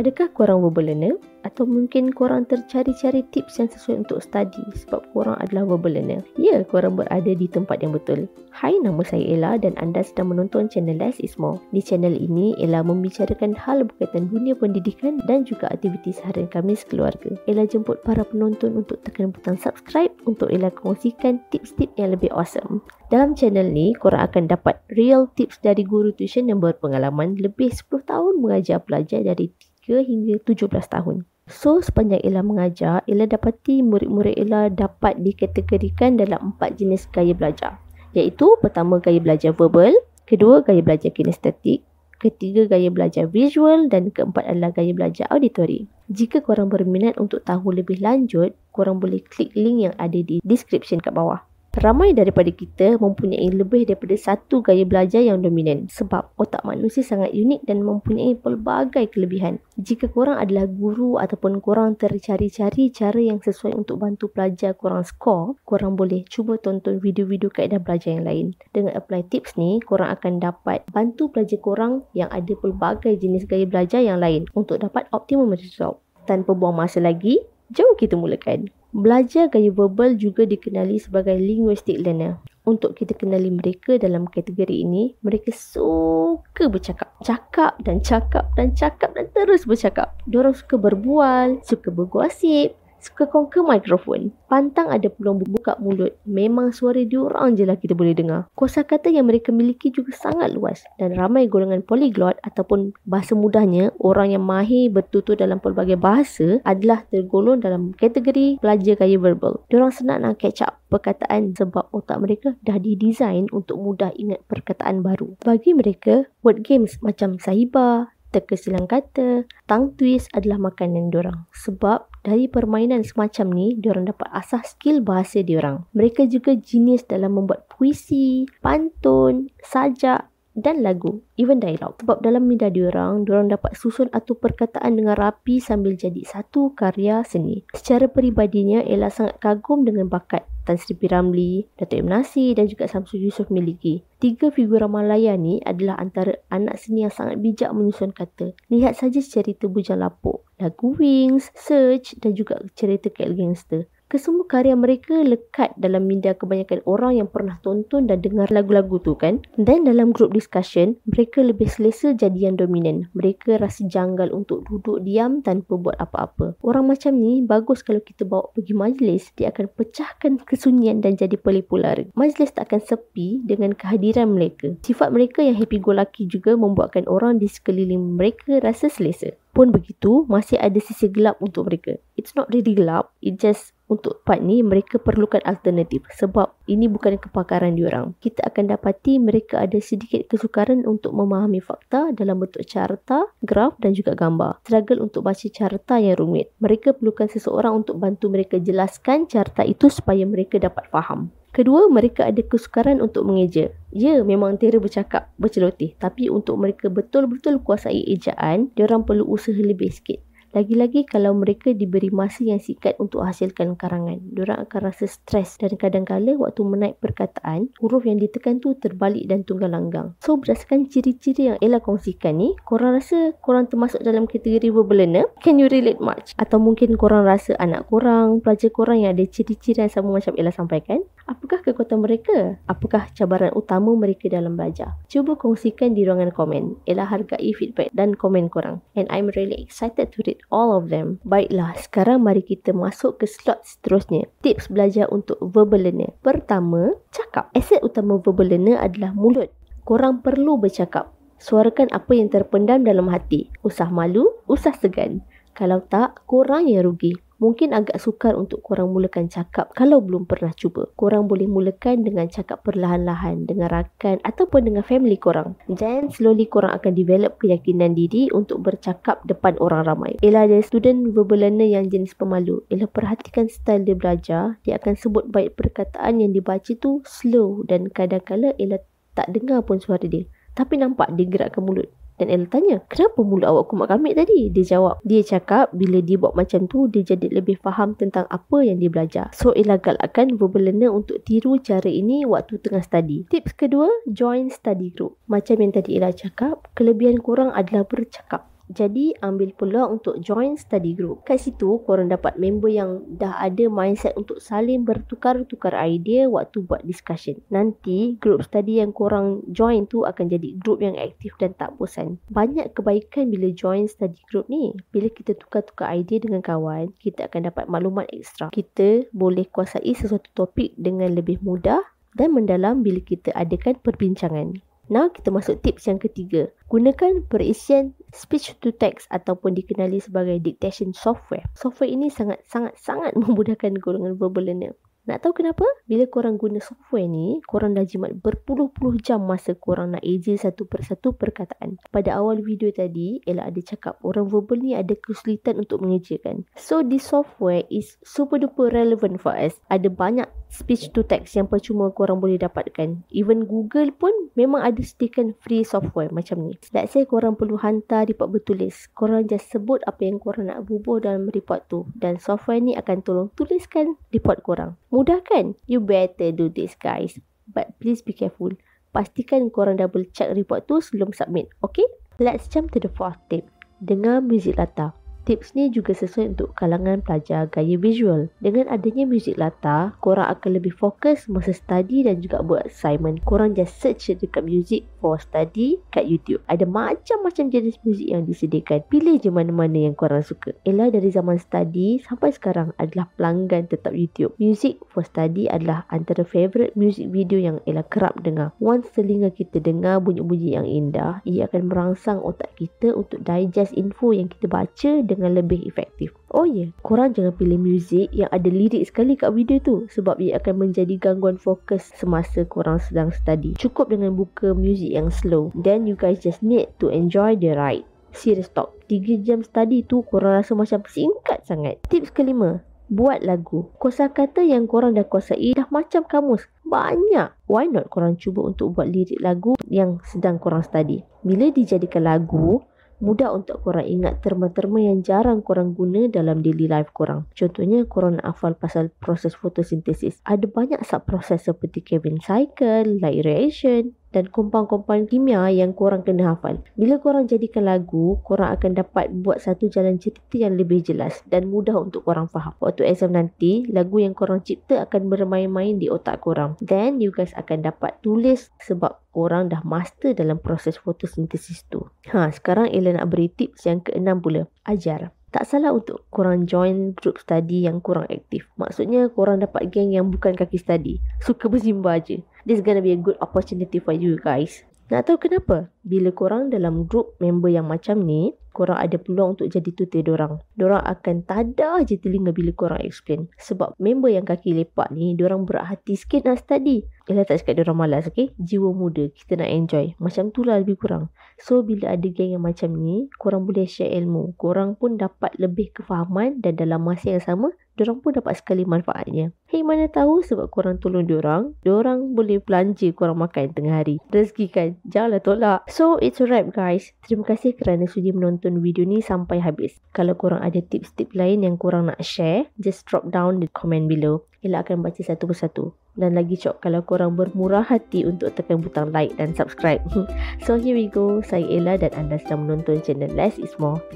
Adakah korang verbal learner? Atau mungkin korang tercari-cari tips yang sesuai untuk study sebab korang adalah verbal learner? Ya, korang berada di tempat yang betul. Hai, nama saya Ella dan anda sedang menonton channel Less is More. Di channel ini, Ella membicarakan hal berkaitan dunia pendidikan dan juga aktiviti seharian kami sekeluarga. Ella jemput para penonton untuk tekan butang subscribe untuk Ella kongsikan tips-tips yang lebih awesome. Dalam channel ni, korang akan dapat real tips dari guru tuition yang berpengalaman lebih 10 tahun mengajar pelajar dari usia hingga 17 tahun. So, sepanjang Ella mengajar, Ella dapati murid-murid Ella dapat dikategorikan dalam empat jenis gaya belajar. Iaitu, pertama gaya belajar verbal, kedua gaya belajar kinestetik, ketiga gaya belajar visual dan keempat adalah gaya belajar auditori. Jika korang berminat untuk tahu lebih lanjut, korang boleh klik link yang ada di description kat bawah. Ramai daripada kita mempunyai lebih daripada satu gaya belajar yang dominan sebab otak manusia sangat unik dan mempunyai pelbagai kelebihan. Jika korang adalah guru ataupun korang tercari-cari cara yang sesuai untuk bantu pelajar korang skor, korang boleh cuba tonton video-video kaedah belajar yang lain. Dengan apply tips ni, korang akan dapat bantu pelajar korang yang ada pelbagai jenis gaya belajar yang lain untuk dapat optimum result. Tanpa buang masa lagi, Jom kita mulakan. Belajar gaya verbal juga dikenali sebagai linguistic learner. Untuk kita kenali mereka dalam kategori ini, mereka suka bercakap. Cakap dan cakap dan cakap dan terus bercakap. Diorang suka berbual, suka bergosip, Suka conquer mikrofon, Pantang ada peluang buka mulut. Memang suara diorang je lah kita boleh dengar. Kuasa kata yang mereka miliki juga sangat luas. Dan ramai golongan polyglot ataupun bahasa mudahnya, orang yang mahir bertutur dalam pelbagai bahasa adalah tergolong dalam kategori pelajar gaya verbal. Diorang senang nak catch up perkataan sebab otak mereka dah didesain untuk mudah ingat perkataan baru. Bagi mereka, word games macam sahibah, teka silang kata, tang twist adalah makanan diorang. Sebab dari permainan semacam ni, diorang dapat asah skill bahasa diorang. Mereka juga jenis dalam membuat puisi, pantun, sajak dan lagu, even dialog. Sebab dalam minda diorang, diorang dapat susun atau perkataan dengan rapi sambil jadi satu karya seni. Secara peribadinya, Ella sangat kagum dengan bakat Tan Sri P. Ramli, Dato' M. Nasi dan juga Samsu Yusof miliki. Tiga figura Malaya ni adalah antara anak seni yang sangat bijak menyusun kata. Lihat saja cerita Bujang Lapuk, lagu Wings, Search dan juga cerita Cat Gangster kesemua karya mereka lekat dalam minda kebanyakan orang yang pernah tonton dan dengar lagu-lagu tu kan. Dan dalam group discussion, mereka lebih selesa jadi yang dominan. Mereka rasa janggal untuk duduk diam tanpa buat apa-apa. Orang macam ni, bagus kalau kita bawa pergi majlis, dia akan pecahkan kesunyian dan jadi pelipular. Majlis tak akan sepi dengan kehadiran mereka. Sifat mereka yang happy go lucky juga membuatkan orang di sekeliling mereka rasa selesa pun begitu masih ada sisi gelap untuk mereka. It's not really gelap, it just untuk part ni mereka perlukan alternatif sebab ini bukan kepakaran diorang. Kita akan dapati mereka ada sedikit kesukaran untuk memahami fakta dalam bentuk carta, graf dan juga gambar. Struggle untuk baca carta yang rumit. Mereka perlukan seseorang untuk bantu mereka jelaskan carta itu supaya mereka dapat faham. Kedua, mereka ada kesukaran untuk mengeja. Ya, memang tera bercakap berceloteh. Tapi untuk mereka betul-betul kuasai ejaan, orang perlu usaha lebih sikit. Lagi-lagi kalau mereka diberi masa yang sikat untuk hasilkan karangan, diorang akan rasa stres dan kadang-kadang waktu menaik perkataan, huruf yang ditekan tu terbalik dan tunggal langgang. So, berdasarkan ciri-ciri yang Ella kongsikan ni, korang rasa korang termasuk dalam kategori verbal Can you relate much? Atau mungkin korang rasa anak korang, pelajar korang yang ada ciri-ciri yang sama macam Ella sampaikan? Apakah kekuatan mereka? Apakah cabaran utama mereka dalam belajar? Cuba kongsikan di ruangan komen. Ella hargai feedback dan komen korang. And I'm really excited to read all of them. Baiklah, sekarang mari kita masuk ke slot seterusnya. Tips belajar untuk verbal learner. Pertama, cakap. Aset utama verbal learner adalah mulut. Korang perlu bercakap. Suarakan apa yang terpendam dalam hati. Usah malu, usah segan. Kalau tak, korang yang rugi mungkin agak sukar untuk korang mulakan cakap kalau belum pernah cuba. Korang boleh mulakan dengan cakap perlahan-lahan dengan rakan ataupun dengan family korang. Then slowly korang akan develop keyakinan diri untuk bercakap depan orang ramai. Ella ada student verbal learner yang jenis pemalu. Ella perhatikan style dia belajar, dia akan sebut baik perkataan yang dibaca tu slow dan kadang-kadang Ella tak dengar pun suara dia. Tapi nampak dia gerakkan mulut. Dan Ella tanya, kenapa mulut awak kumat-kamit tadi? Dia jawab, dia cakap bila dia buat macam tu, dia jadi lebih faham tentang apa yang dia belajar. So, Ella galakkan verbal untuk tiru cara ini waktu tengah study. Tips kedua, join study group. Macam yang tadi Ella cakap, kelebihan kurang adalah bercakap. Jadi ambil peluang untuk join study group. Kat situ korang dapat member yang dah ada mindset untuk saling bertukar-tukar idea waktu buat discussion. Nanti group study yang korang join tu akan jadi group yang aktif dan tak bosan. Banyak kebaikan bila join study group ni. Bila kita tukar-tukar idea dengan kawan, kita akan dapat maklumat ekstra. Kita boleh kuasai sesuatu topik dengan lebih mudah dan mendalam bila kita adakan perbincangan. Now kita masuk tips yang ketiga. Gunakan perisian speech to text ataupun dikenali sebagai dictation software. Software ini sangat-sangat-sangat memudahkan golongan verbal learner. Nak tahu kenapa? Bila korang guna software ni, korang dah jimat berpuluh-puluh jam masa korang nak eja satu persatu perkataan. Pada awal video tadi, Ella ada cakap orang verbal ni ada kesulitan untuk mengejakan. So, this software is super duper relevant for us. Ada banyak speech to text yang percuma korang boleh dapatkan. Even Google pun memang ada sediakan free software macam ni. Let's say korang perlu hantar report bertulis. Korang just sebut apa yang korang nak bubuh dalam report tu. Dan software ni akan tolong tuliskan report korang. Mudah kan? You better do this guys. But please be careful. Pastikan korang double check report tu sebelum submit. Okay? Let's jump to the fourth tip. Dengar muzik latar. Tips ni juga sesuai untuk kalangan pelajar gaya visual. Dengan adanya muzik latar, korang akan lebih fokus masa study dan juga buat assignment. Korang just search dekat music for study kat YouTube. Ada macam-macam jenis muzik yang disediakan. Pilih je mana-mana yang korang suka. Ella dari zaman study sampai sekarang adalah pelanggan tetap YouTube. Music for study adalah antara favourite music video yang Ella kerap dengar. Once telinga kita dengar bunyi-bunyi yang indah, ia akan merangsang otak kita untuk digest info yang kita baca dengan dengan lebih efektif. Oh ya, yeah, korang jangan pilih muzik yang ada lirik sekali kat video tu sebab ia akan menjadi gangguan fokus semasa korang sedang study. Cukup dengan buka muzik yang slow. Then you guys just need to enjoy the ride. Serious talk, 3 jam study tu korang rasa macam singkat sangat. Tips kelima, buat lagu. Kosa kata yang korang dah kuasai dah macam kamus. Banyak. Why not korang cuba untuk buat lirik lagu yang sedang korang study. Bila dijadikan lagu, mudah untuk korang ingat terma-terma yang jarang korang guna dalam daily life korang. Contohnya, korang nak hafal pasal proses fotosintesis. Ada banyak sub-proses seperti Kevin Cycle, Light Reaction, dan kompon-kompon kimia yang korang kena hafal. Bila korang jadikan lagu, korang akan dapat buat satu jalan cerita yang lebih jelas dan mudah untuk korang faham. Waktu exam nanti, lagu yang korang cipta akan bermain-main di otak korang. Then, you guys akan dapat tulis sebab korang dah master dalam proses fotosintesis tu. Ha, sekarang Ella nak beri tips yang keenam pula. Ajar. Tak salah untuk korang join group study yang kurang aktif. Maksudnya korang dapat geng yang bukan kaki study. Suka berzimba je. This gonna be a good opportunity for you guys. Nak tahu kenapa? Bila korang dalam group member yang macam ni, korang ada peluang untuk jadi tutor diorang. Diorang akan tada je telinga bila korang explain. Sebab member yang kaki lepak ni, diorang berat hati sikit nak study. Yalah tak cakap diorang malas, okay? Jiwa muda, kita nak enjoy. Macam tu lah lebih kurang. So, bila ada geng yang macam ni, korang boleh share ilmu. Korang pun dapat lebih kefahaman dan dalam masa yang sama, diorang pun dapat sekali manfaatnya. Hei, mana tahu sebab korang tolong diorang, diorang boleh belanja korang makan tengah hari. Rezeki kan? Janganlah tolak. So, it's a wrap guys. Terima kasih kerana sudi menonton tonton video ni sampai habis. Kalau korang ada tips-tips lain yang korang nak share, just drop down di komen below. Ella akan baca satu persatu. Dan lagi cok kalau korang bermurah hati untuk tekan butang like dan subscribe. So here we go. Saya Ella dan anda sedang menonton channel Less is More.